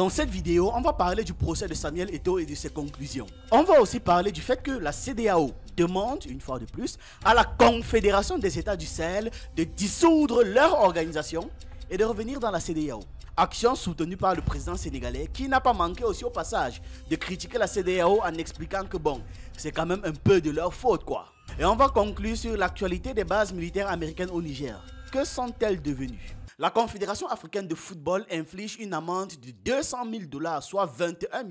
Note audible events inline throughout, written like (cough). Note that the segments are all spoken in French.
Dans cette vidéo, on va parler du procès de Samuel Eto et de ses conclusions. On va aussi parler du fait que la CDAO demande, une fois de plus, à la Confédération des États du Sahel de dissoudre leur organisation et de revenir dans la CDAO. Action soutenue par le président sénégalais qui n'a pas manqué aussi au passage de critiquer la CDAO en expliquant que bon, c'est quand même un peu de leur faute quoi. Et on va conclure sur l'actualité des bases militaires américaines au Niger. Que sont-elles devenues la Confédération africaine de football inflige une amende de 200 000 dollars, soit 21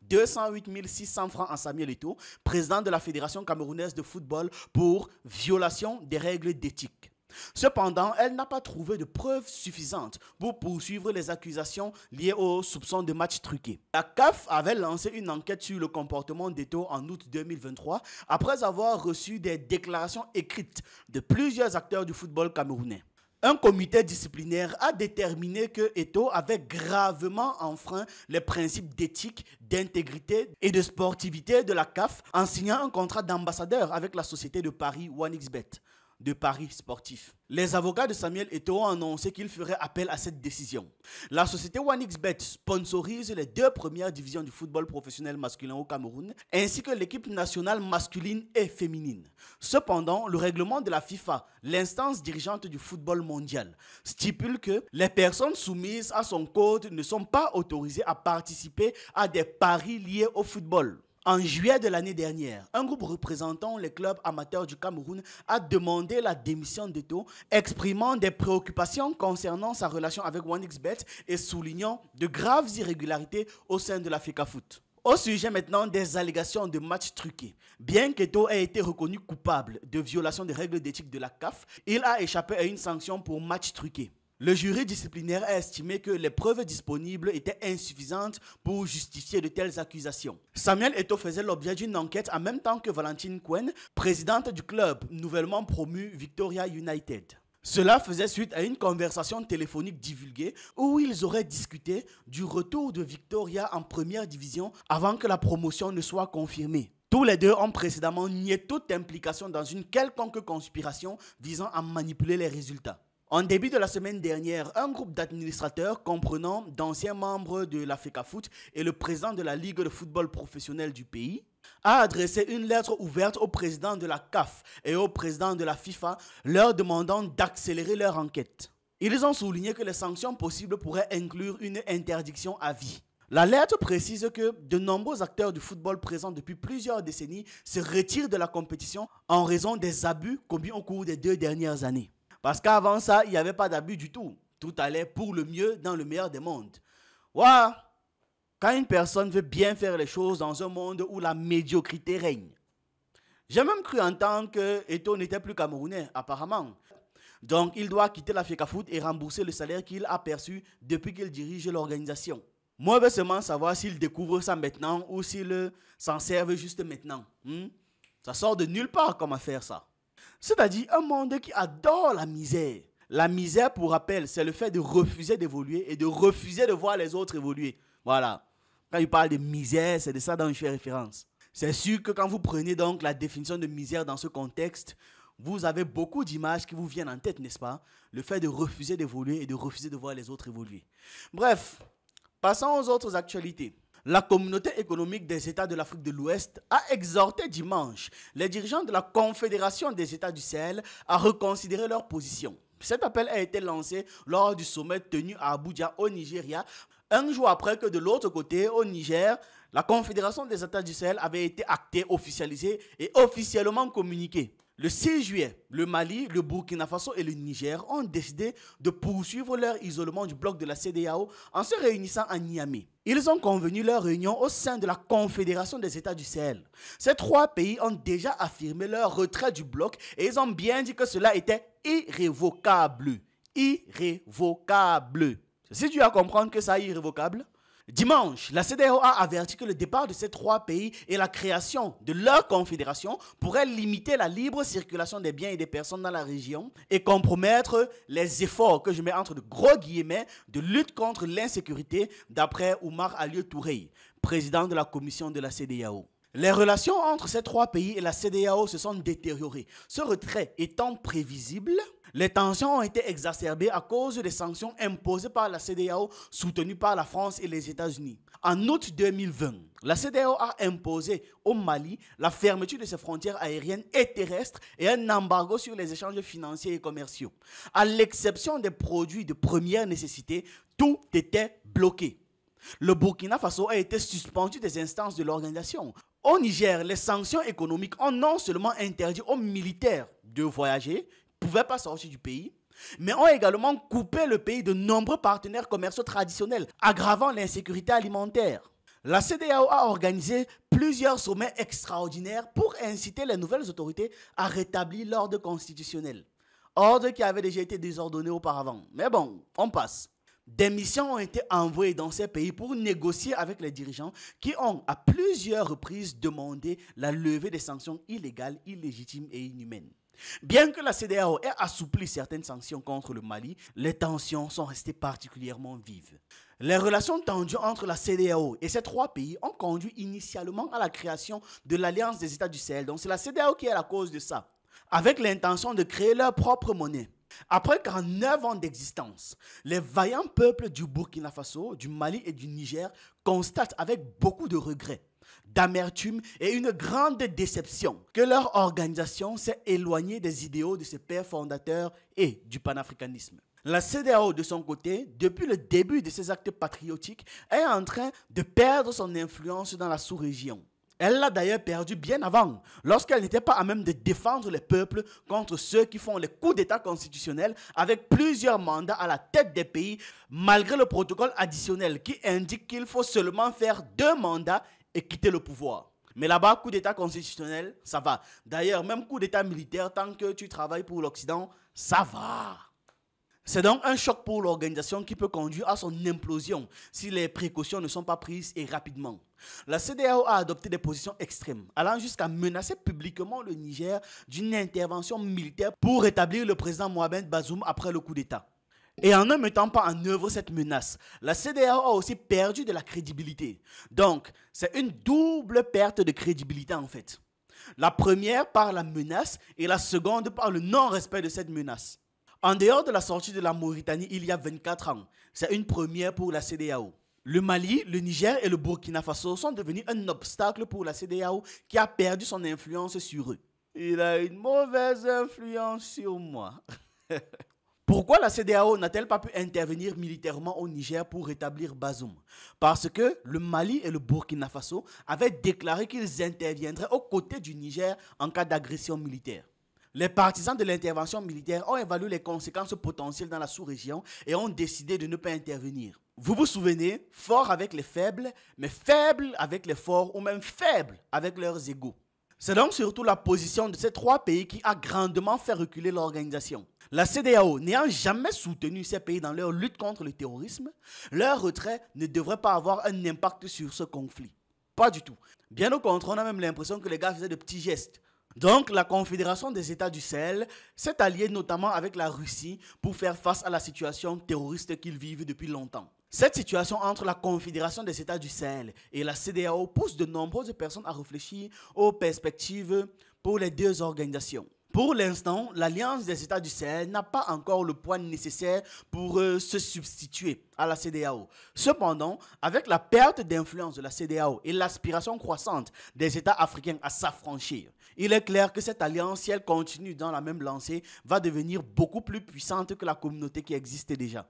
208 600 francs à Samuel Eto, président de la Fédération camerounaise de football, pour violation des règles d'éthique. Cependant, elle n'a pas trouvé de preuves suffisantes pour poursuivre les accusations liées aux soupçons de matchs truqués. La CAF avait lancé une enquête sur le comportement d'Eto en août 2023 après avoir reçu des déclarations écrites de plusieurs acteurs du football camerounais un comité disciplinaire a déterminé que Eto avait gravement enfreint les principes d'éthique, d'intégrité et de sportivité de la CAF en signant un contrat d'ambassadeur avec la société de Paris OneXBet de paris sportifs. Les avocats de Samuel Eto'o ont annoncé qu'ils feraient appel à cette décision. La société Bet sponsorise les deux premières divisions du football professionnel masculin au Cameroun, ainsi que l'équipe nationale masculine et féminine. Cependant, le règlement de la FIFA, l'instance dirigeante du football mondial, stipule que les personnes soumises à son code ne sont pas autorisées à participer à des paris liés au football. En juillet de l'année dernière, un groupe représentant les clubs amateurs du Cameroun a demandé la démission de exprimant des préoccupations concernant sa relation avec OneXBet et soulignant de graves irrégularités au sein de la Foot. Au sujet maintenant des allégations de matchs truqués. Bien qu'Eto ait été reconnu coupable de violation des règles d'éthique de la CAF, il a échappé à une sanction pour match truqué. Le jury disciplinaire a estimé que les preuves disponibles étaient insuffisantes pour justifier de telles accusations. Samuel Eto faisait l'objet d'une enquête en même temps que Valentine Quen, présidente du club nouvellement promu Victoria United. Cela faisait suite à une conversation téléphonique divulguée où ils auraient discuté du retour de Victoria en première division avant que la promotion ne soit confirmée. Tous les deux ont précédemment nié toute implication dans une quelconque conspiration visant à manipuler les résultats. En début de la semaine dernière, un groupe d'administrateurs comprenant d'anciens membres de la Foot et le président de la Ligue de football professionnel du pays a adressé une lettre ouverte au président de la CAF et au président de la FIFA leur demandant d'accélérer leur enquête. Ils ont souligné que les sanctions possibles pourraient inclure une interdiction à vie. La lettre précise que de nombreux acteurs du football présents depuis plusieurs décennies se retirent de la compétition en raison des abus commis au cours des deux dernières années. Parce qu'avant ça, il n'y avait pas d'abus du tout. Tout allait pour le mieux dans le meilleur des mondes. Quand une personne veut bien faire les choses dans un monde où la médiocrité règne. J'ai même cru entendre que Eto n'était plus camerounais, apparemment. Donc, il doit quitter la FECAFOOT et rembourser le salaire qu'il a perçu depuis qu'il dirige l'organisation. Moi, je veux seulement savoir s'il découvre ça maintenant ou s'il s'en sert juste maintenant. Hmm? Ça sort de nulle part comme à faire ça. C'est-à-dire un monde qui adore la misère. La misère, pour rappel, c'est le fait de refuser d'évoluer et de refuser de voir les autres évoluer. Voilà. Quand il parle de misère, c'est de ça dont je fais référence. C'est sûr que quand vous prenez donc la définition de misère dans ce contexte, vous avez beaucoup d'images qui vous viennent en tête, n'est-ce pas Le fait de refuser d'évoluer et de refuser de voir les autres évoluer. Bref, passons aux autres actualités. La communauté économique des États de l'Afrique de l'Ouest a exhorté dimanche les dirigeants de la Confédération des États du Sahel à reconsidérer leur position. Cet appel a été lancé lors du sommet tenu à Abuja au Nigeria, un jour après que de l'autre côté, au Niger, la Confédération des États du Sahel avait été actée, officialisée et officiellement communiquée. Le 6 juillet, le Mali, le Burkina Faso et le Niger ont décidé de poursuivre leur isolement du bloc de la CDAO en se réunissant à Niamey. Ils ont convenu leur réunion au sein de la Confédération des États du Sahel. Ces trois pays ont déjà affirmé leur retrait du bloc et ils ont bien dit que cela était irrévocable. Irrévocable. Si tu à comprendre que ça est irrévocable Dimanche, la CDAO a averti que le départ de ces trois pays et la création de leur confédération pourraient limiter la libre circulation des biens et des personnes dans la région et compromettre les efforts que je mets entre de gros guillemets de lutte contre l'insécurité d'après Oumar Aliou Touré, président de la commission de la CDAO. Les relations entre ces trois pays et la CDAO se sont détériorées. Ce retrait étant prévisible, les tensions ont été exacerbées à cause des sanctions imposées par la CDAO soutenues par la France et les États-Unis. En août 2020, la CDAO a imposé au Mali la fermeture de ses frontières aériennes et terrestres et un embargo sur les échanges financiers et commerciaux. À l'exception des produits de première nécessité, tout était bloqué. Le Burkina Faso a été suspendu des instances de l'organisation. Au Niger, les sanctions économiques ont non seulement interdit aux militaires de voyager, ne pouvaient pas sortir du pays, mais ont également coupé le pays de nombreux partenaires commerciaux traditionnels, aggravant l'insécurité alimentaire. La CDAO a organisé plusieurs sommets extraordinaires pour inciter les nouvelles autorités à rétablir l'ordre constitutionnel. Ordre qui avait déjà été désordonné auparavant. Mais bon, on passe. Des missions ont été envoyées dans ces pays pour négocier avec les dirigeants qui ont à plusieurs reprises demandé la levée des sanctions illégales, illégitimes et inhumaines. Bien que la CDAO ait assoupli certaines sanctions contre le Mali, les tensions sont restées particulièrement vives. Les relations tendues entre la CDAO et ces trois pays ont conduit initialement à la création de l'Alliance des États du Sahel. Donc c'est la CDAO qui est la cause de ça, avec l'intention de créer leur propre monnaie. Après 49 ans d'existence, les vaillants peuples du Burkina Faso, du Mali et du Niger constatent avec beaucoup de regrets, d'amertume et une grande déception que leur organisation s'est éloignée des idéaux de ses pères fondateurs et du panafricanisme. La CDAO, de son côté, depuis le début de ses actes patriotiques, est en train de perdre son influence dans la sous-région. Elle l'a d'ailleurs perdu bien avant, lorsqu'elle n'était pas à même de défendre les peuples contre ceux qui font les coups d'État constitutionnels avec plusieurs mandats à la tête des pays, malgré le protocole additionnel qui indique qu'il faut seulement faire deux mandats et quitter le pouvoir. Mais là-bas, coup d'État constitutionnel, ça va. D'ailleurs, même coup d'État militaire, tant que tu travailles pour l'Occident, ça va. C'est donc un choc pour l'organisation qui peut conduire à son implosion si les précautions ne sont pas prises et rapidement. La CDAO a adopté des positions extrêmes, allant jusqu'à menacer publiquement le Niger d'une intervention militaire pour rétablir le président Mohamed Bazoum après le coup d'État. Et en ne mettant pas en œuvre cette menace, la CDAO a aussi perdu de la crédibilité. Donc, c'est une double perte de crédibilité en fait. La première par la menace et la seconde par le non-respect de cette menace. En dehors de la sortie de la Mauritanie il y a 24 ans, c'est une première pour la CDAO. Le Mali, le Niger et le Burkina Faso sont devenus un obstacle pour la CDAO qui a perdu son influence sur eux. Il a une mauvaise influence sur moi. (laughs) Pourquoi la CDAO n'a-t-elle pas pu intervenir militairement au Niger pour rétablir Bazoum Parce que le Mali et le Burkina Faso avaient déclaré qu'ils interviendraient aux côtés du Niger en cas d'agression militaire. Les partisans de l'intervention militaire ont évalué les conséquences potentielles dans la sous-région et ont décidé de ne pas intervenir. Vous vous souvenez, fort avec les faibles, mais faibles avec les forts ou même faibles avec leurs égaux. C'est donc surtout la position de ces trois pays qui a grandement fait reculer l'organisation. La CDAO n'ayant jamais soutenu ces pays dans leur lutte contre le terrorisme, leur retrait ne devrait pas avoir un impact sur ce conflit. Pas du tout. Bien au contraire, on a même l'impression que les gars faisaient de petits gestes donc, la Confédération des États du Sahel s'est alliée notamment avec la Russie pour faire face à la situation terroriste qu'ils vivent depuis longtemps. Cette situation entre la Confédération des États du Sahel et la CDAO pousse de nombreuses personnes à réfléchir aux perspectives pour les deux organisations. Pour l'instant, l'Alliance des États du Sahel n'a pas encore le poids nécessaire pour euh, se substituer à la CDAO. Cependant, avec la perte d'influence de la CDAO et l'aspiration croissante des États africains à s'affranchir, il est clair que cette alliance, si elle continue dans la même lancée, va devenir beaucoup plus puissante que la communauté qui existait déjà.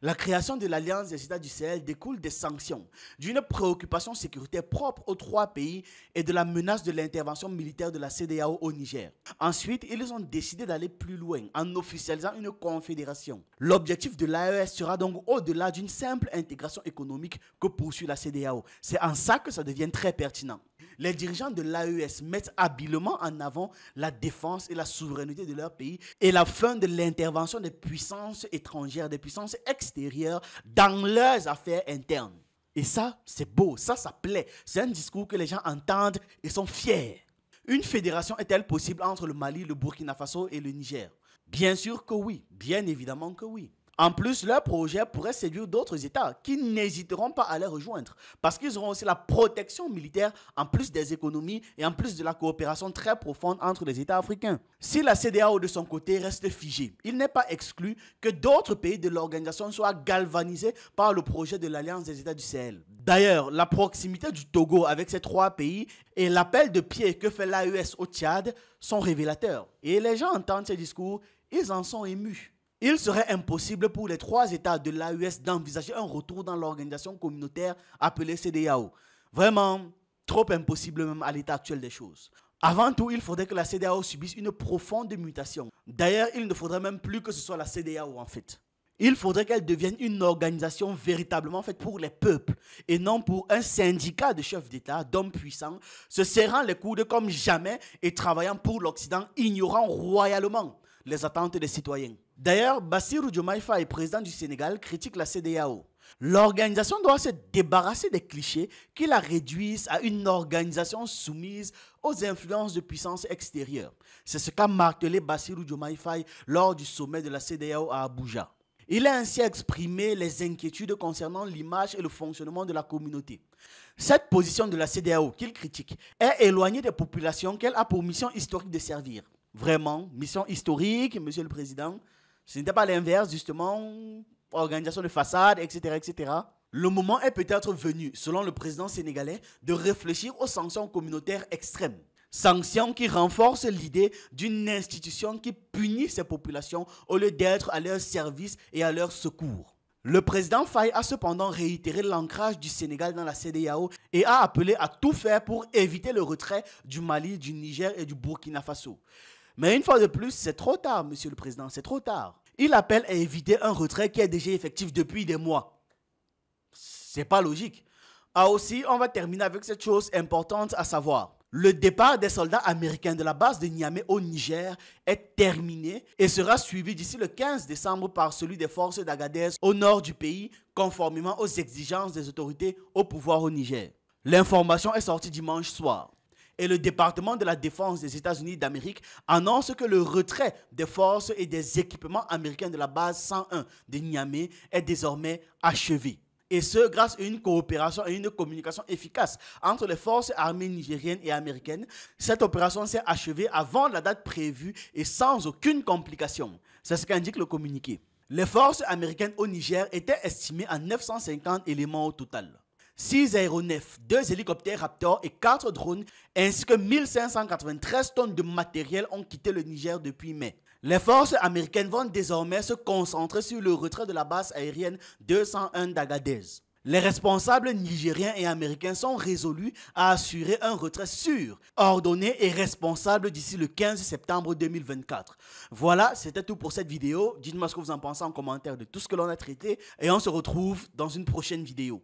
La création de l'Alliance des États du Sahel découle des sanctions, d'une préoccupation sécuritaire propre aux trois pays et de la menace de l'intervention militaire de la CDAO au Niger. Ensuite, ils ont décidé d'aller plus loin en officialisant une confédération. L'objectif de l'AES sera donc au-delà d'une simple intégration économique que poursuit la CDAO. C'est en ça que ça devient très pertinent les dirigeants de l'AES mettent habilement en avant la défense et la souveraineté de leur pays et la fin de l'intervention des puissances étrangères, des puissances extérieures dans leurs affaires internes. Et ça, c'est beau, ça, ça plaît. C'est un discours que les gens entendent et sont fiers. Une fédération est-elle possible entre le Mali, le Burkina Faso et le Niger Bien sûr que oui, bien évidemment que oui. En plus, leur projet pourrait séduire d'autres États qui n'hésiteront pas à les rejoindre parce qu'ils auront aussi la protection militaire en plus des économies et en plus de la coopération très profonde entre les États africains. Si la CDAO de son côté reste figée, il n'est pas exclu que d'autres pays de l'organisation soient galvanisés par le projet de l'Alliance des États du Sahel. D'ailleurs, la proximité du Togo avec ces trois pays et l'appel de pied que fait l'AES au Tchad sont révélateurs. Et les gens entendent ces discours, ils en sont émus. Il serait impossible pour les trois États de l'AUS e d'envisager un retour dans l'organisation communautaire appelée CDAO. Vraiment, trop impossible même à l'état actuel des choses. Avant tout, il faudrait que la CDAO subisse une profonde mutation. D'ailleurs, il ne faudrait même plus que ce soit la CDAO en fait. Il faudrait qu'elle devienne une organisation véritablement faite pour les peuples et non pour un syndicat de chefs d'État, d'hommes puissants, se serrant les coudes comme jamais et travaillant pour l'Occident, ignorant royalement les attentes des citoyens. D'ailleurs, Bassirou Diomaye Faye, président du Sénégal, critique la CDAO. L'organisation doit se débarrasser des clichés qui la réduisent à une organisation soumise aux influences de puissances extérieures. C'est ce qu'a martelé Bassirou Diomaye lors du sommet de la CDAO à Abuja. Il a ainsi exprimé les inquiétudes concernant l'image et le fonctionnement de la communauté. Cette position de la CDAO qu'il critique est éloignée des populations qu'elle a pour mission historique de servir. Vraiment, mission historique, Monsieur le Président, ce n'était pas l'inverse, justement, organisation de façade, etc., etc. Le moment est peut-être venu, selon le président sénégalais, de réfléchir aux sanctions communautaires extrêmes. Sanctions qui renforcent l'idée d'une institution qui punit ses populations au lieu d'être à leur service et à leur secours. Le président Faye a cependant réitéré l'ancrage du Sénégal dans la CDAO et a appelé à tout faire pour éviter le retrait du Mali, du Niger et du Burkina Faso. Mais une fois de plus, c'est trop tard, monsieur le président, c'est trop tard. Il appelle à éviter un retrait qui est déjà effectif depuis des mois. C'est pas logique. Ah aussi, on va terminer avec cette chose importante à savoir. Le départ des soldats américains de la base de Niamey au Niger est terminé et sera suivi d'ici le 15 décembre par celui des forces d'Agadez au nord du pays, conformément aux exigences des autorités au pouvoir au Niger. L'information est sortie dimanche soir et le département de la défense des États-Unis d'Amérique annonce que le retrait des forces et des équipements américains de la base 101 de Niamey est désormais achevé. Et ce, grâce à une coopération et une communication efficace entre les forces armées nigériennes et américaines, cette opération s'est achevée avant la date prévue et sans aucune complication. C'est ce qu'indique le communiqué. Les forces américaines au Niger étaient estimées à 950 éléments au total. 6 aéronefs, 2 hélicoptères Raptor et 4 drones, ainsi que 1593 tonnes de matériel ont quitté le Niger depuis mai. Les forces américaines vont désormais se concentrer sur le retrait de la base aérienne 201 d'Agadez. Les responsables nigériens et américains sont résolus à assurer un retrait sûr, ordonné et responsable d'ici le 15 septembre 2024. Voilà, c'était tout pour cette vidéo. Dites-moi ce que vous en pensez en commentaire de tout ce que l'on a traité et on se retrouve dans une prochaine vidéo.